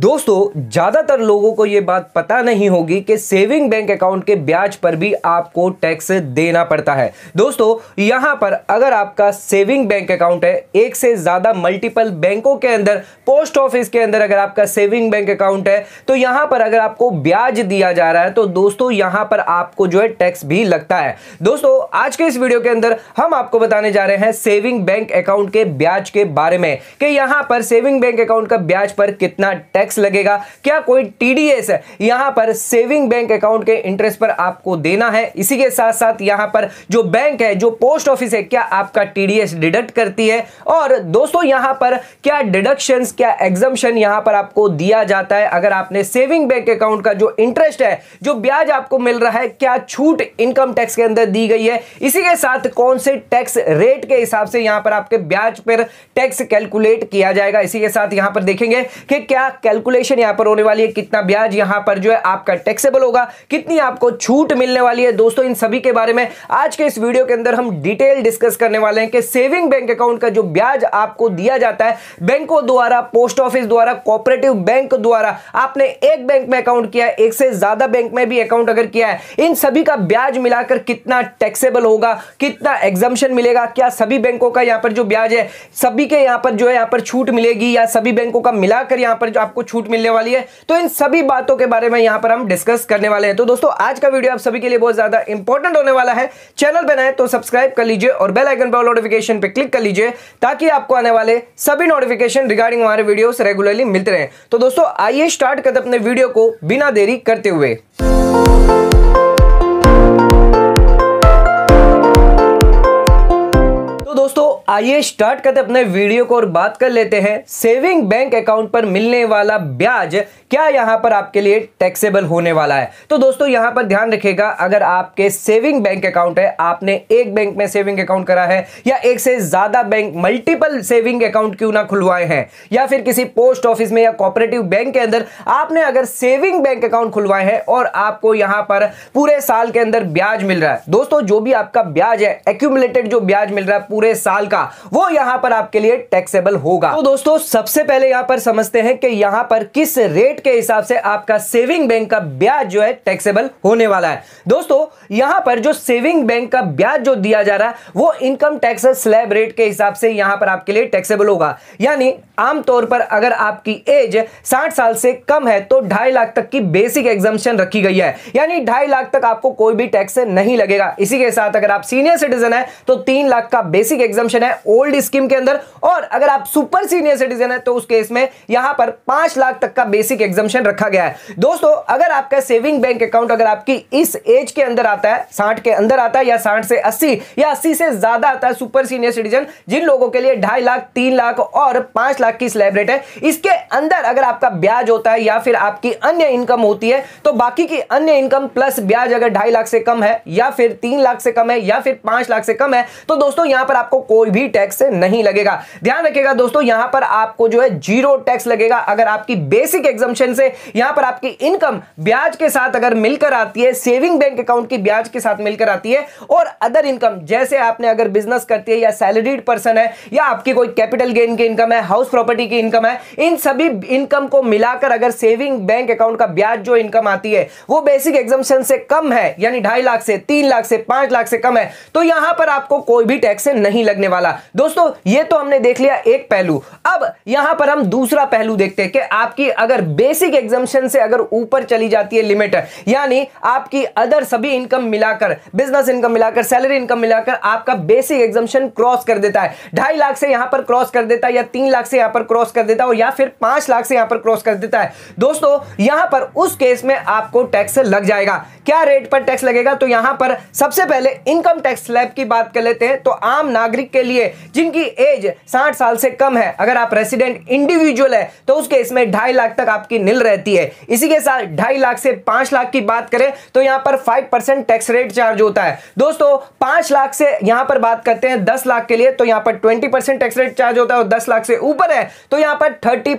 दोस्तों ज़्यादातर लोगों को यह बात पता नहीं होगी कि सेविंग बैंक अकाउंट के ब्याज पर भी आपको टैक्स देना पड़ता है दोस्तों यहां पर अगर आपका सेविंग बैंक अकाउंट है एक से ज़्यादा मल्टीपल बैंकों के अंदर पोस्ट ऑफिस के अंदर अगर आपका सेविंग बैंक अकाउंट है तो यहां पर अगर आपको ब्याज दिया जा रहा है तो दोस्तों यहां पर आपको जो है टैक्स भी लगता है दोस्तों आज के इस वीडियो के अंदर हम आपको बताने जा रहे हैं सेविंग बैंक अकाउंट के ब्याज के बारे में कि यहां पर सेविंग बैंक अकाउंट का ब्याज पर कितना टैक्स टैक्स लगेगा क्या कोई टीडीएस है यहां पर सेविंग बैंक अकाउंट के इंटरेस्ट पर आपको देना है इसी के साथ साथ यहां पर जो बैंक है जो पोस्ट ऑफिस है क्या आपका टीडीएस डिडक्ट करती है और दोस्तों यहां पर क्या डिडक्शन क्या एग्जामेशन यहां पर आपको दिया जाता है अगर आपने सेविंग बैंक अकाउंट का जो इंटरेस्ट है जो ब्याज आपको मिल रहा है क्या छूट इनकम टैक्स के अंदर दी गई है इसी के साथ कौन से टैक्स रेट के हिसाब से यहां पर आपके ब्याज पर टैक्स कैलकुलेट किया जाएगा इसी के साथ यहां पर देखेंगे कि क्या कैलकुलेशन यहां पर होने वाली है कितना ब्याज यहाँ पर जो है आपका टैक्सेबल होगा कितनी आपको छूट मिलने वाली है दोस्तों इन सभी के बारे में आज के इस वीडियो के अंदर हम डिटेल डिस्कस करने वाले हैं कि सेविंग बैंक अकाउंट का जो ब्याज आपको दिया जाता है बैंकों द्वारा पोस्ट ऑफिस द्वारा कोऑपरेटिव बैंक द्वारा आपने एक बैंक में अकाउंट किया है एक से ज्यादा बैंक में भी अकाउंट अगर किया है इन सभी का ब्याज मिलाकर कितना टैक्सेबल होगा कितना एग्जामेशन मिलेगा क्या सभी बैंकों का यहाँ पर जो ब्याज है सभी के यहाँ पर जो है यहाँ पर छूट मिलेगी या सभी बैंकों का मिलाकर यहाँ पर जो आपको आपको छूट मिलने वाली है तो इन सभी बातों के बारे में यहां पर हम डिस्कस करने वाले हैं तो दोस्तों आज का वीडियो आप सभी के लिए बहुत ज़्यादा इंपॉर्टेंट होने वाला है चैनल पर नए तो सब्सक्राइब कर लीजिए और बेल आइकन पर नोटिफिकेशन पर क्लिक कर लीजिए ताकि आपको आने वाले सभी नोटिफिकेशन रिगार्डिंग हमारे वीडियो रेगुलरली मिलते रहे तो दोस्तों आइए स्टार्ट करते अपने वीडियो को बिना देरी करते हुए तो दोस्तों आइए स्टार्ट करते अपने वीडियो को और बात कर लेते हैं सेविंग बैंक अकाउंट पर मिलने वाला ब्याज क्या यहां पर आपके लिए टैक्सेबल होने वाला है तो दोस्तों यहां पर ध्यान रखिएगा अगर आपके सेविंग बैंक अकाउंट है आपने एक बैंक में सेविंग अकाउंट करा है या एक से ज्यादा बैंक मल्टीपल सेविंग अकाउंट क्यों ना खुलवाए हैं या फिर किसी पोस्ट ऑफिस में या कॉपरेटिव बैंक के अंदर आपने अगर सेविंग बैंक अकाउंट खुलवाए हैं और आपको यहां पर पूरे साल के अंदर ब्याज मिल रहा है दोस्तों जो भी आपका ब्याज है एक्यूमुलेटेड जो ब्याज मिल रहा है पूरे साल का वो यहां पर आपके लिए टैक्सेबल होगा तो दोस्तों सबसे पहले यहां पर समझते हैं कि यहां पर किस रेट के हिसाब से आपका सेविंग बैंक का ब्याज जो है टैक्सेबल होने वाला है दोस्तों यहां पर जो सेविंग बैंक का ब्याज जो दिया जा रहा है वो इनकम टैक्स स्लैब रेट के हिसाब से यहां पर आपके लिए टैक्सेबल होगा यानी आमतौर पर अगर आपकी एज 60 साल से कम है तो ढाई लाख तक की बेसिक एग्जामेशन रखी गई है यानी ढाई लाख तक आपको कोई भी टैक्स नहीं लगेगा इसी के साथ अगर आप सीनियर सिटीजन है तो तीन लाख का बेसिक एग्जामेशन पेंशन है ओल्ड स्कीम के अंदर और अगर आप सुपर सीनियर सिटीजन है तो उस केस में यहां पर पांच लाख तक का बेसिक एग्जामेशन रखा गया है दोस्तों अगर आपका सेविंग बैंक अकाउंट अगर आपकी इस एज के अंदर आता है साठ के अंदर आता है या साठ से अस्सी या अस्सी से ज्यादा आता है सुपर सीनियर सिटीजन जिन लोगों के लिए ढाई लाख तीन लाख और पांच लाख की स्लैब रेट है इसके अंदर अगर आपका ब्याज होता है या फिर आपकी अन्य इनकम होती है तो बाकी की अन्य इनकम प्लस ब्याज अगर ढाई लाख से कम है या फिर तीन लाख से कम है या फिर पांच लाख से कम है तो दोस्तों यहां पर आपको कोई कोई भी टैक्स नहीं लगेगा ध्यान रखिएगा दोस्तों यहां पर आपको जो है जीरो टैक्स लगेगा अगर आपकी बेसिक एग्जामेशन से यहां पर आपकी इनकम ब्याज के साथ अगर मिलकर आती है सेविंग बैंक अकाउंट की ब्याज के साथ मिलकर आती है और अदर इनकम जैसे आपने अगर बिजनेस करती है या सैलरीड पर्सन है या आपकी कोई कैपिटल गेन की इनकम है हाउस प्रॉपर्टी की इनकम है इन सभी इनकम को मिलाकर अगर सेविंग बैंक अकाउंट का ब्याज जो इनकम आती है वो बेसिक एग्जामेशन से कम है यानी ढाई लाख से तीन लाख से पांच लाख से कम है तो यहां पर आपको कोई भी टैक्स नहीं लगने करने वाला दोस्तों ये तो हमने देख लिया एक पहलू अब यहां पर हम दूसरा पहलू देखते हैं कि आपकी अगर बेसिक एग्जामेशन से अगर ऊपर चली जाती है लिमिट यानी आपकी अदर सभी इनकम मिलाकर बिजनेस इनकम मिलाकर सैलरी इनकम मिलाकर आपका बेसिक एग्जामेशन क्रॉस कर देता है ढाई लाख से यहां पर क्रॉस कर देता है या तीन लाख से यहां पर क्रॉस कर देता है या फिर पांच लाख से यहां पर क्रॉस कर देता है दोस्तों यहां पर उस केस में आपको टैक्स लग जाएगा क्या रेट पर टैक्स लगेगा तो यहां पर सबसे पहले इनकम टैक्स स्लैब की बात कर लेते हैं तो आम नागरिक के लिए जिनकी एज साठ साल से कम है अगर आप रेसिडेंट इंडिविजुअल है तो उस केस में ढाई लाख तक आपकी नील रहती है इसी के साथ ढाई लाख से पांच लाख की बात करें तो यहां पर five percent tax rate charge होता है दोस्तों पांच लाख से यहां पर बात करते हैं दस लाख के लिए तो यहां पर ट्वेंटी टैक्स रेट चार्ज होता है और दस लाख से ऊपर है तो यहां पर थर्टी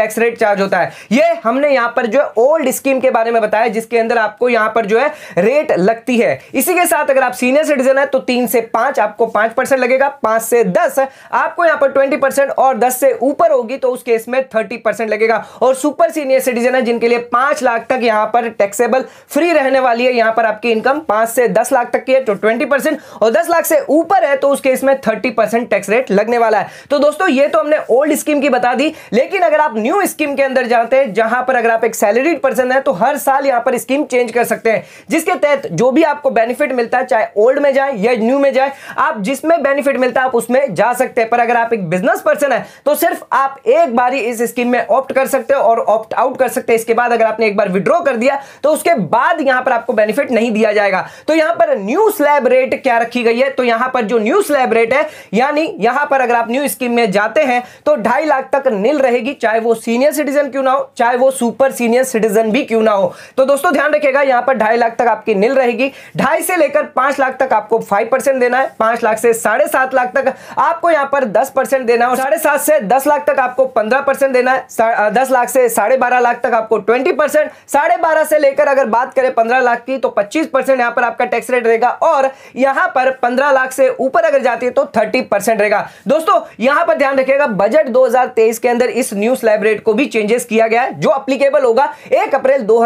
टैक्स रेट चार्ज होता है ये हमने यहां पर जो है ओल्ड स्कीम के बारे में बताया जिसके अंदर आपको यहां पर जो है रेट लगती है इसी के साथ अगर आप सीनियर सिटीजन है तो तीन से पांच आपको पांच परसेंट लगेगा पांच से दस आपको यहां पर ट्वेंटी परसेंट और दस से ऊपर होगी तो उस केस में थर्टी परसेंट लगेगा और सुपर सीनियर सिटीजन है जिनके लिए पांच लाख तक यहां पर टैक्सेबल फ्री रहने वाली है यहां पर आपकी इनकम पांच से दस लाख तक की है तो ट्वेंटी परसेंट और दस लाख से ऊपर है तो उस केस में थर्टी परसेंट टैक्स रेट लगने वाला है तो दोस्तों ये तो हमने ओल्ड स्कीम की बता दी लेकिन अगर आप न्यू स्कीम के अंदर जाते हैं जहां पर अगर आप एक सैलरीड पर्सन है तो हर साल यहां पर स्कीम चेंज कर सकते हैं जिसके तहत जो भी आपको बेनिफिट मिलता है चाहे ओल्ड में जाए या न्यू में जाए आप जिसमें बेनिफिट मिलता तो आप उसमें जा सकते हैं पर अगर आप एक बिजनेस पर्सन है तो सिर्फ आप एक बार ही इस स्कीम में ऑप्ट कर सकते हो और ऑप्ट आउट कर सकते हैं इसके बाद अगर आपने एक बार विड्रॉ कर दिया तो उसके बाद यहां पर आपको बेनिफिट नहीं दिया जाएगा तो यहां पर न्यू स्लैब रेट क्या रखी गई है तो यहां पर जो न्यू स्लैब रेट है यानी यहां पर अगर आप न्यू स्कीम में जाते हैं तो ढाई लाख तक नील रहेगी चाहे वो सीनियर सिटीजन क्यों ना हो चाहे वो सुपर सीनियर सिटीजन भी क्यों ना हो तो दोस्तों ध्यान रखिएगा यहां पर ढाई लाख तक आपकी नील रहेगी ढाई से लेकर पांच लाख तक आपको फाइव देना है पांच लाख से साढ़े लाख लाख तक आपको यहाँ पर दस परसेंट देना है साढ़े सात से दस लाख तक आपको पंद्रह परसेंट देना है दस लाख से साढ़े बारह लाख तक आपको ट्वेंटी परसेंट साढ़े बारह से लेकर अगर बात करें पंद्रह लाख की तो पच्चीस परसेंट यहाँ पर आपका टैक्स रेट रहेगा और यहाँ पर पंद्रह लाख से ऊपर अगर जाती है तो थर्टी रहेगा दोस्तों यहाँ पर ध्यान रखिएगा बजट दो के अंदर इस न्यू स्लैब रेट को भी चेंजेस किया गया है जो अप्लीकेबल होगा एक अप्रैल दो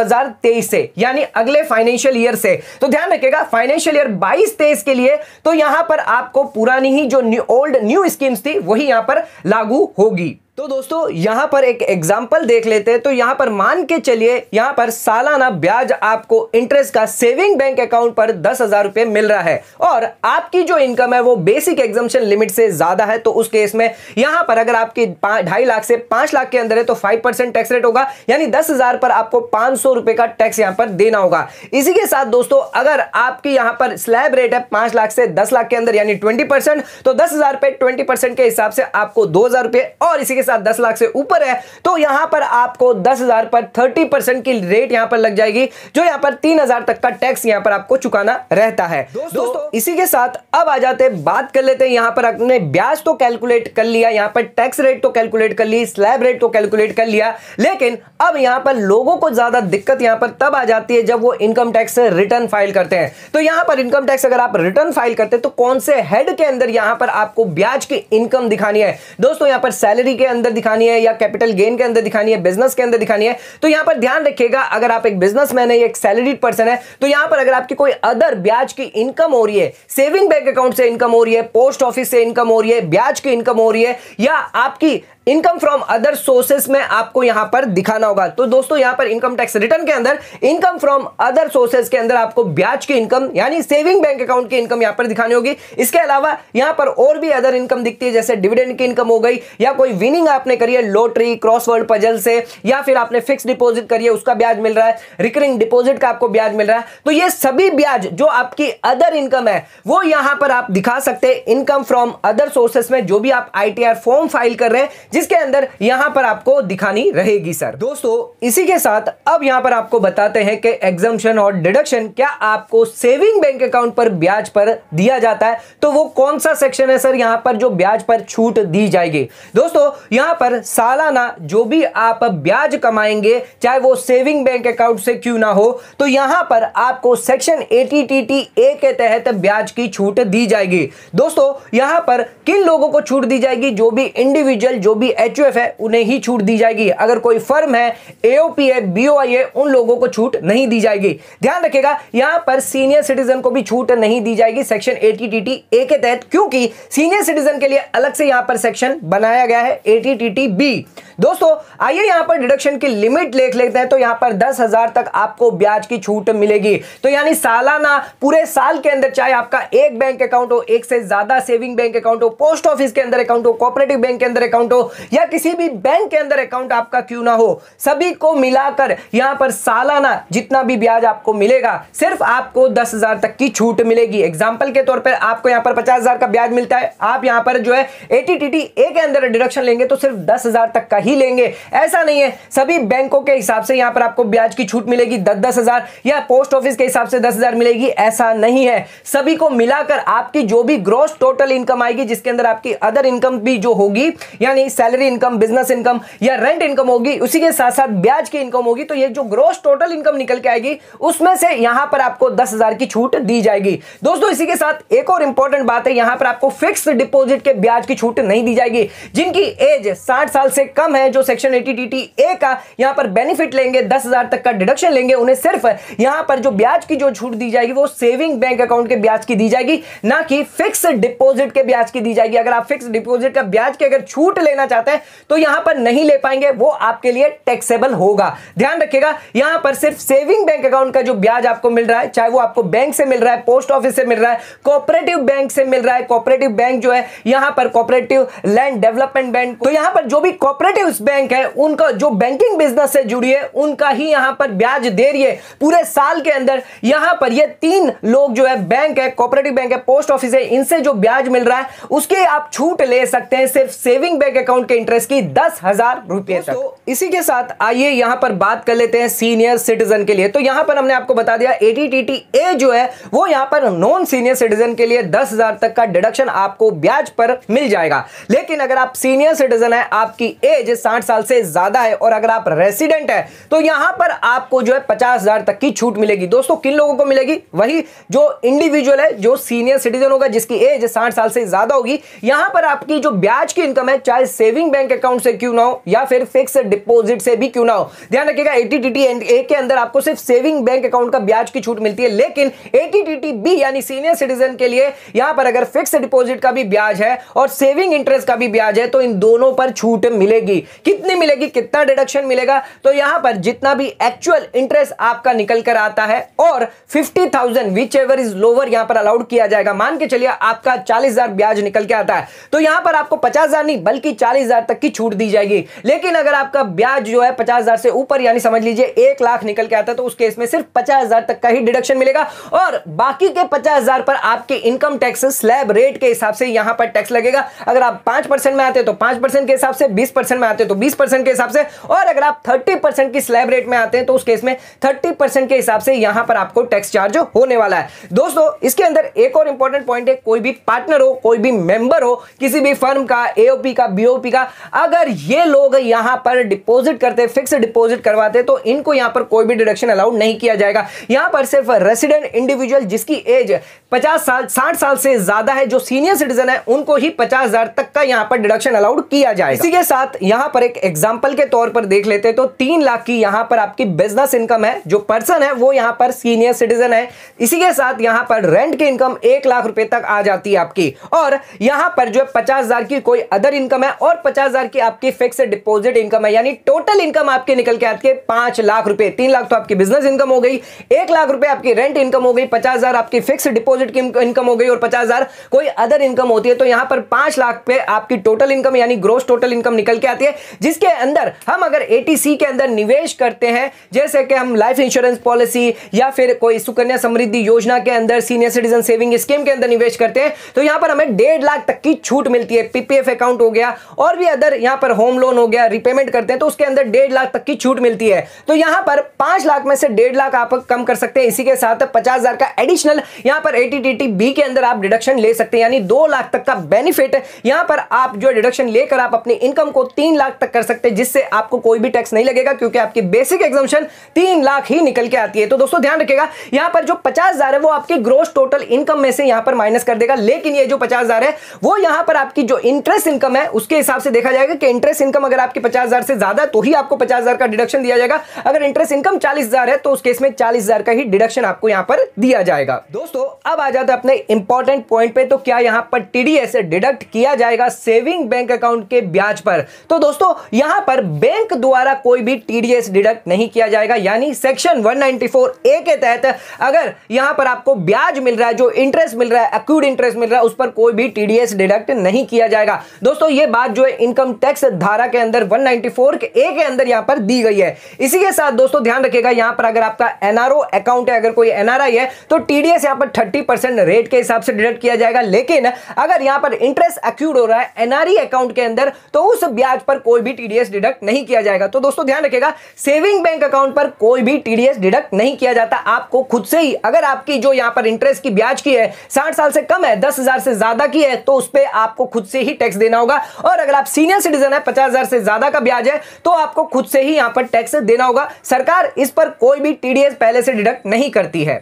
से यानी अगले फाइनेंशियल ईयर से तो ध्यान रखिएगा फाइनेंशियल ईयर बाईस तेईस के लिए तो यहां पर आपको पुरानी ही जो ओल्ड न्यू स्कीम्स थी वही यहां पर लागू होगी तो दोस्तों यहां पर एक एग्जाम्पल देख लेते हैं तो यहां पर मान के चलिए यहां पर सालाना ब्याज आपको इंटरेस्ट का सेविंग बैंक अकाउंट पर दस हजार रुपए मिल रहा है और आपकी जो इनकम है वो बेसिक एग्जामेशन लिमिट से ज्यादा है तो उस केस में यहां पर अगर आपकी ढाई लाख से पांच लाख के अंदर है तो फाइव परसेंट टैक्स रेट होगा यानी दस हजार पर आपको पांच सौ रुपए का टैक्स यहां पर देना होगा इसी के साथ दोस्तों अगर आपकी यहां पर स्लैब रेट है पांच लाख से दस लाख के अंदर यानी ट्वेंटी परसेंट तो दस हजार ट्वेंटी परसेंट के हिसाब से आपको दो हजार रुपए और इसी के साथ दस लाख से ऊपर है तो यहां पर आपको दस हजार पर थर्टी परसेंट की रेट यहां पर लग जाएगी जो यहां पर तीन हजार तक का टैक्स यहां पर आपको चुकाना रहता है दोस्तों दोस्तो, इसी के साथ अब आ जाते बात कर लेते हैं यहां पर आपने ब्याज तो कैलकुलेट कर लिया यहां पर टैक्स रेट तो कैलकुलेट कर ली स्लैब रेट तो कैलकुलेट कर लिया लेकिन अब यहां पर लोगों को ज्यादा दिक्कत यहां पर तब आ जाती है जब वो इनकम टैक्स रिटर्न फाइल करते हैं तो यहां पर इनकम टैक्स अगर आप रिटर्न फाइल करते हैं तो कौन से हेड के अंदर यहां पर आपको ब्याज की इनकम दिखानी है दोस्तों यहां पर सैलरी के अंदर अंदर दिखानी है या कैपिटल गेन के अंदर दिखानी है बिजनेस के अंदर दिखानी है तो यहां पर ध्यान रखिएगा अगर आप एक बिजनेसमैन है एक सैलरीड पर्सन है तो यहां पर अगर आपकी कोई अदर ब्याज की इनकम हो रही है सेविंग बैंक अकाउंट से इनकम हो रही है पोस्ट ऑफिस से इनकम हो रही है ब्याज की इनकम हो रही है या आपकी इनकम फ्रॉम अदर सोर्सेस में आपको यहां पर दिखाना होगा तो दोस्तों यहां पर इनकम टैक्स रिटर्न के अंदर इनकम फ्रॉम अदर सोर्सेज के अंदर आपको ब्याज की इनकम यानी सेविंग बैंक अकाउंट की इनकम यहां पर दिखानी होगी इसके अलावा यहां पर और भी अदर इनकम दिखती है जैसे डिविडेंड की इनकम हो गई या कोई विनिंग आपने करी है लॉटरी क्रॉसवर्ड पजल से या फिर आपने फिक्स डिपोजिट करिए उसका ब्याज मिल रहा है रिकरिंग डिपोजिट का आपको ब्याज मिल रहा है तो ये सभी ब्याज जो आपकी अदर इनकम है वो यहां पर आप दिखा सकते हैं इनकम फ्रॉम अदर सोर्सेस में जो भी आप आईटीआर फॉर्म फाइल कर रहे हैं जिसके अंदर यहां पर आपको दिखानी रहेगी सर दोस्तों इसी के साथ अब यहां पर आपको बताते हैं कि एग्जामेशन और डिडक्शन क्या आपको सेविंग बैंक अकाउंट पर ब्याज पर दिया जाता है तो वो कौन सा सेक्शन है सर यहां पर जो ब्याज पर छूट दी जाएगी दोस्तों यहां पर सालाना जो भी आप ब्याज कमाएंगे चाहे वो सेविंग बैंक अकाउंट से क्यों ना हो तो यहां पर आपको सेक्शन ए के तहत ब्याज की छूट दी जाएगी दोस्तों यहां पर किन लोगों को छूट दी जाएगी जो भी इंडिविजुअल जो भी भी एच है उन्हें ही छूट दी जाएगी अगर कोई फर्म है एओपी है बीओआई है उन लोगों को छूट नहीं दी जाएगी ध्यान रखेगा यहां पर सीनियर सिटीजन को भी छूट नहीं दी जाएगी सेक्शन एटीटीटी ए के तहत क्योंकि सीनियर सिटीजन के लिए अलग से यहां पर सेक्शन बनाया गया है ए बी दोस्तों आइए यहां पर डिडक्शन की लिमिट लेख लेते हैं तो यहां पर दस हजार तक आपको ब्याज की छूट मिलेगी तो यानी सालाना पूरे साल के अंदर चाहे आपका एक बैंक अकाउंट हो एक से ज्यादा सेविंग बैंक अकाउंट हो पोस्ट ऑफिस के अंदर अकाउंट हो कोऑपरेटिव बैंक के अंदर अकाउंट हो या किसी भी बैंक के अंदर अकाउंट आपका क्यों ना हो सभी को मिलाकर यहां पर सालाना जितना भी ब्याज आपको मिलेगा सिर्फ आपको दस हजार तक की छूट मिलेगी एग्जाम्पल के तौर पर आपको यहां पर पचास हजार का ब्याज मिलता है आप यहां पर जो है एटी के अंदर डिडक्शन लेंगे तो सिर्फ दस हजार तक का ही लेंगे ऐसा नहीं है सभी बैंकों के हिसाब से यहां पर आपको ब्याज की छूट मिलेगी दस दस हजार या पोस्ट ऑफिस के हिसाब से दस हजार मिलेगी ऐसा नहीं है सभी को मिलाकर आपकी जो भी ग्रोस टोटल इनकम आएगी जिसके अंदर आपकी अदर इनकम भी जो होगी यानी सैलरी इनकम बिजनेस इनकम या रेंट इनकम होगी उसी के साथ साथ ब्याज की इनकम होगी तो ये जो ग्रोस टोटल इनकम निकल के आएगी उसमें से यहां पर आपको दस हजार की छूट दी जाएगी दोस्तों इसी के साथ एक और इंपॉर्टेंट बात है यहां पर आपको फिक्स डिपोजिट के ब्याज की छूट नहीं दी जाएगी जिनकी एज साठ साल से कम है जो सेक्शन एटी ए का यहाँ पर बेनिफिट लेंगे दस हजार तक का डिडक्शन लेंगे उन्हें सिर्फ यहाँ पर जो ब्याज की जो छूट दी जाएगी वो सेविंग बैंक अकाउंट के ब्याज की दी जाएगी ना कि फिक्स डिपोजिट के ब्याज की दी जाएगी अगर आप फिक्स डिपोजिट का ब्याज की अगर छूट लेना चाहते हैं तो यहाँ पर नहीं ले पाएंगे वो आपके लिए टैक्सेबल होगा ध्यान रखिएगा यहाँ पर सिर्फ सेविंग बैंक अकाउंट का जो ब्याज आपको मिल रहा है चाहे वो आपको बैंक से मिल रहा है पोस्ट ऑफिस से मिल रहा है कोऑपरेटिव बैंक से मिल रहा है कोऑपरेटिव बैंक जो है यहाँ पर कोऑपरेटिव लैंड डेवलपमेंट बैंक तो यहाँ पर जो भी कोऑपरेटिव आयुष बैंक है उनका जो बैंकिंग बिजनेस से जुड़ी है उनका ही यहां पर ब्याज दे रही है पूरे साल के अंदर यहां पर ये तीन लोग जो है बैंक है कॉपरेटिव बैंक है पोस्ट ऑफिस है इनसे जो ब्याज मिल रहा है उसके आप छूट ले सकते हैं सिर्फ सेविंग बैंक अकाउंट के इंटरेस्ट की दस हजार रुपए तो इसी के साथ आइए यहां पर बात कर लेते हैं सीनियर सिटीजन के लिए तो यहां पर हमने आपको बता दिया एटीटीटी ए जो है वो यहां पर नॉन सीनियर सिटीजन के लिए दस तक का डिडक्शन आपको ब्याज पर मिल जाएगा लेकिन अगर आप सीनियर सिटीजन है आपकी एज एज साठ साल से ज्यादा है और अगर आप रेसिडेंट है तो यहां पर आपको जो है पचास हजार तक की छूट मिलेगी दोस्तों किन लोगों को मिलेगी वही जो इंडिविजुअल है जो सीनियर सिटीजन होगा जिसकी एज साठ साल से ज्यादा होगी यहां पर आपकी जो ब्याज की इनकम है चाहे सेविंग बैंक अकाउंट से क्यों ना हो या फिर फिक्स डिपोजिट से भी क्यों ना हो ध्यान रखिएगा एटीटीटी ए के अंदर आपको सिर्फ सेविंग बैंक अकाउंट का ब्याज की छूट मिलती है लेकिन एटीटी बी यानी सीनियर सिटीजन के लिए यहां पर अगर फिक्स डिपोजिट का भी ब्याज है और सेविंग इंटरेस्ट का भी ब्याज है तो इन दोनों पर छूट मिलेगी मिलेगी कितनी मिलेगी कितना डिडक्शन मिलेगा तो यहां पर जितना भी एक्चुअल इंटरेस्ट आपका निकल कर आता है और fifty thousand whichever is lower यहां पर अलाउड किया जाएगा मान के चलिए आपका चालीस हजार ब्याज निकल के आता है तो यहां पर आपको पचास हजार नहीं बल्कि चालीस हजार तक की छूट दी जाएगी लेकिन अगर आपका ब्याज जो है पचास हजार से ऊपर यानी समझ लीजिए एक लाख निकल के आता है तो उस केस में सिर्फ पचास हजार तक का ही डिडक्शन मिलेगा और बाकी के पचास हजार पर आपके इनकम टैक्स स्लैब रेट के हिसाब से यहां पर टैक्स लगेगा अगर आप पांच में आते तो पांच के हिसाब से बीस में में आते हैं तो बीस परसेंट के हिसाब से और अगर आप थर्टी परसेंट की स्लैब रेट में आते हैं तो उस केस में थर्टी परसेंट के हिसाब से यहां पर आपको टैक्स चार्ज होने वाला है दोस्तों इसके अंदर एक और इंपॉर्टेंट पॉइंट है कोई भी पार्टनर हो कोई भी मेंबर हो किसी भी फर्म का एओपी का बीओपी का अगर ये लोग यहां पर डिपोजिट करते फिक्स डिपोजिट करवाते तो इनको यहां पर कोई भी डिडक्शन अलाउड नहीं किया जाएगा यहां पर सिर्फ रेसिडेंट इंडिविजुअल जिसकी एज पचास साल साठ साल से ज्यादा है जो सीनियर सिटीजन है उनको ही पचास तक का यहां पर डिडक्शन अलाउड किया जाए इसी के साथ यहां यहां पर एक एग्जाम्पल के तौर पर देख लेते हैं तो तीन लाख की यहां पर आपकी बिजनेस इनकम है जो पर्सन है वो यहां पर सीनियर सिटीजन है इसी के साथ यहां पर रेंट की इनकम एक लाख रुपए तक आ जाती है आपकी और यहां पर जो है पचास हजार की कोई अदर इनकम है और पचास हजार की आपकी फिक्स डिपोजिट इनकम है यानी टोटल इनकम आपकी निकल के आती है पांच लाख रुपए तीन लाख तो आपकी बिजनेस इनकम हो गई एक लाख रुपए आपकी रेंट इनकम हो गई पचास आपकी फिक्स डिपोजिट की इनकम हो गई और पचास कोई अदर इनकम होती है तो यहां पर पांच लाख पे आपकी टोटल इनकम यानी ग्रोस टोटल इनकम निकल के आती है करेंगे जिसके अंदर हम अगर ए के अंदर निवेश करते हैं जैसे कि हम लाइफ इंश्योरेंस पॉलिसी या फिर कोई सुकन्या समृद्धि योजना के अंदर सीनियर सिटीजन सेविंग स्कीम के अंदर निवेश करते हैं तो यहां पर हमें डेढ़ लाख तक की छूट मिलती है पीपीएफ अकाउंट हो गया और भी अदर यहां पर होम लोन हो गया रिपेमेंट करते हैं तो उसके अंदर डेढ़ लाख तक की छूट मिलती है तो यहां पर पांच लाख में से डेढ़ लाख आप कम कर सकते हैं इसी के साथ पचास का एडिशनल यहां पर एटीटीटी बी के अंदर आप डिडक्शन ले सकते हैं यानी दो लाख तक का बेनिफिट यहां पर आप जो डिडक्शन लेकर आप अपनी इनकम को तीन लाख तक कर सकते हैं जिससे आपको कोई भी टैक्स नहीं लगेगा क्योंकि आपकी बेसिक एग्जामेशन तीन लाख ही निकल के आती है तो दोस्तों ध्यान रखेगा यहां पर जो पचास हजार है वो आपके ग्रोस टोटल इनकम में से यहां पर माइनस कर देगा लेकिन ये जो पचास है वो यहां पर आपकी जो इंटरेस्ट इनकम है उसके हिसाब से देखा जाएगा कि इंटरेस्ट इनकम अगर आपकी पचास से ज्यादा तो ही आपको पचास का डिडक्शन दिया जाएगा अगर इंटरेस्ट इनकम चालीस है तो उस केस में चालीस का ही डिडक्शन आपको यहां पर दिया जाएगा दोस्तों अब आ जाता है अपने इंपॉर्टेंट पॉइंट पे तो क्या यहां पर टीडीएस डिडक्ट किया जाएगा सेविंग बैंक अकाउंट के ब्याज पर तो दोस्तों यहां पर बैंक द्वारा कोई भी टीडीएस डिडक्ट नहीं किया जाएगा यानी सेक्शन 194 ए के तहत अगर यहां पर आपको ब्याज मिल रहा है जो इंटरेस्ट मिल रहा है अक्यूड इंटरेस्ट मिल रहा है उस पर कोई भी टीडीएस डिडक्ट नहीं किया जाएगा दोस्तों ये बात जो है इनकम टैक्स धारा के अंदर वन के ए के अंदर यहां पर दी गई है इसी के साथ दोस्तों ध्यान रखेगा यहां पर अगर आपका एनआरओ अकाउंट है अगर कोई एनआरआई है तो टीडीएस यहां पर थर्टी रेट के हिसाब से डिडक्ट किया जाएगा लेकिन अगर यहां पर इंटरेस्ट अक्यूड हो रहा है एनआरई अकाउंट के अंदर तो उस ब्याज पर पर कोई भी टीडीएस डिडक्ट नहीं किया जाएगा तो दोस्तों ध्यान रखेगा सेविंग बैंक अकाउंट पर कोई भी टीडीएस डिडक्ट नहीं किया जाता आपको खुद से ही अगर आपकी जो यहां पर इंटरेस्ट की ब्याज की है साठ साल से कम है दस हजार से ज्यादा की है तो उस पर आपको खुद से ही टैक्स देना होगा और अगर आप सीनियर सिटीजन है पचास से ज्यादा का ब्याज है तो आपको खुद से ही यहां पर टैक्स देना होगा सरकार इस पर कोई भी टीडीएस पहले से डिडक्ट नहीं करती है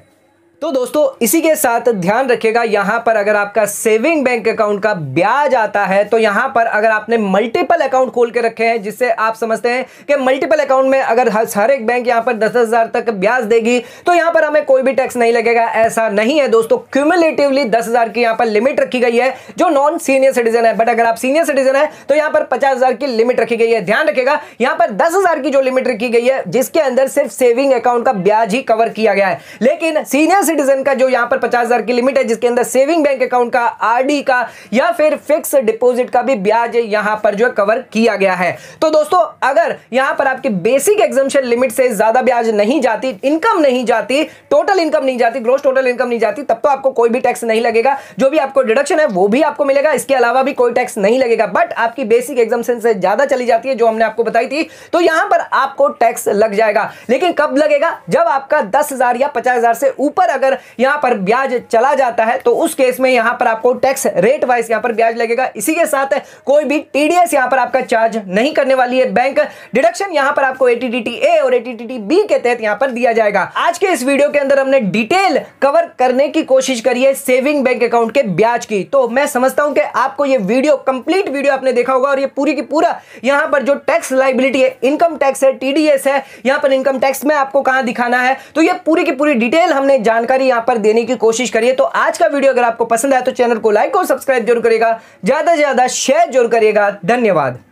तो दोस्तों इसी के साथ ध्यान रखिएगा यहां पर अगर आपका सेविंग बैंक अकाउंट का ब्याज आता है तो यहां पर अगर आपने मल्टीपल अकाउंट खोल के रखे हैं जिससे आप समझते हैं कि मल्टीपल अकाउंट में अगर हर एक बैंक यहां पर दस हज़ार तक ब्याज देगी तो यहां पर हमें कोई भी टैक्स नहीं लगेगा ऐसा नहीं है दोस्तों क्यूमुलेटिवली दस हज़ार की यहां पर लिमिट रखी गई है जो नॉन सीनियर सिटीजन है बट अगर आप सीनियर सिटीजन है तो यहां पर पचास हज़ार की लिमिट रखी गई है ध्यान रखेगा यहां पर दस हज़ार की जो लिमिट रखी गई है जिसके अंदर सिर्फ सेविंग अकाउंट का ब्याज ही कवर किया गया है लेकिन सीनियर सिटीजन का जो यहां पर पचास हजार की लिमिट है जिसके अंदर सेविंग बैंक अकाउंट का आरडी का या फिर फिक्स डिपोजिट का भी ब्याज यहां पर जो है कवर किया गया है तो दोस्तों अगर यहां पर आपकी बेसिक एग्जामेशन लिमिट से ज्यादा ब्याज नहीं जाती इनकम नहीं जाती टोटल इनकम नहीं जाती ग्रोस टोटल इनकम नहीं जाती तब तो आपको कोई भी टैक्स नहीं लगेगा जो भी आपको डिडक्शन है वो भी आपको मिलेगा इसके अलावा भी कोई टैक्स नहीं लगेगा बट आपकी बेसिक एग्जामेशन से ज्यादा चली जाती है जो हमने आपको बताई थी तो यहां पर आपको टैक्स लग जाएगा लेकिन कब लगेगा जब आपका दस हजार या पचास हजार से ऊपर अगर यहां पर ब्याज चला जाता है तो उस केस में यहां पर आपको टैक्स रेट वाइज यहां पर ब्याज लगेगा इसी के साथ कोई भी टीडीएस यहां पर आपका चार्ज नहीं करने वाली है बैंक डिडक्शन यहां पर आपको एटीडीटी ए और एटीडीटी बी के तहत यहां पर दिया जाएगा आज के इस वीडियो के अंदर हमने डिटेल कवर करने की कोशिश करी है सेविंग बैंक अकाउंट के ब्याज की तो मैं समझता हूं कि आपको यह वीडियो कंप्लीट वीडियो आपने देखा होगा और ये पूरी की पूरा यहां पर जो टैक्स लाइबिलिटी है इनकम टैक्स है टीडीएस है यहां पर इनकम टैक्स में आपको कहां दिखाना है तो ये पूरी की पूरी डिटेल हमने जान जानकारी यहाँ पर देने की कोशिश करिए तो आज का वीडियो अगर आपको पसंद आया तो चैनल को लाइक और सब्सक्राइब जरूर करेगा ज़्यादा से ज़्यादा शेयर जरूर करिएगा धन्यवाद